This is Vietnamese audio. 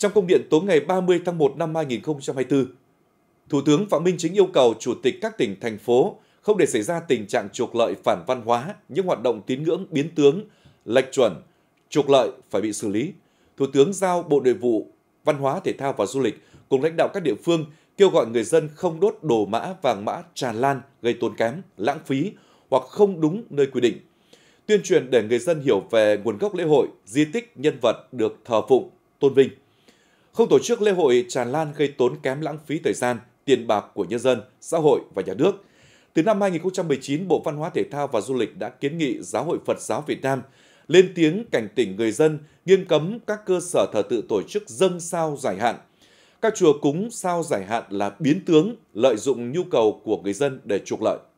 Trong công điện tối ngày 30 tháng 1 năm 2024, Thủ tướng Phạm Minh Chính yêu cầu chủ tịch các tỉnh, thành phố không để xảy ra tình trạng trục lợi phản văn hóa, những hoạt động tín ngưỡng biến tướng, lệch chuẩn, trục lợi phải bị xử lý. Thủ tướng giao Bộ Nội vụ, Văn hóa, Thể thao và Du lịch cùng lãnh đạo các địa phương kêu gọi người dân không đốt đồ mã vàng mã tràn lan gây tốn kém, lãng phí hoặc không đúng nơi quy định. Tuyên truyền để người dân hiểu về nguồn gốc lễ hội, di tích, nhân vật được thờ phụng, tôn vinh không tổ chức lễ hội tràn lan gây tốn kém lãng phí thời gian, tiền bạc của nhân dân, xã hội và nhà nước. Từ năm 2019, Bộ Văn hóa Thể thao và Du lịch đã kiến nghị Giáo hội Phật giáo Việt Nam lên tiếng cảnh tỉnh người dân nghiêm cấm các cơ sở thờ tự tổ chức dâng sao giải hạn. Các chùa cúng sao giải hạn là biến tướng, lợi dụng nhu cầu của người dân để trục lợi.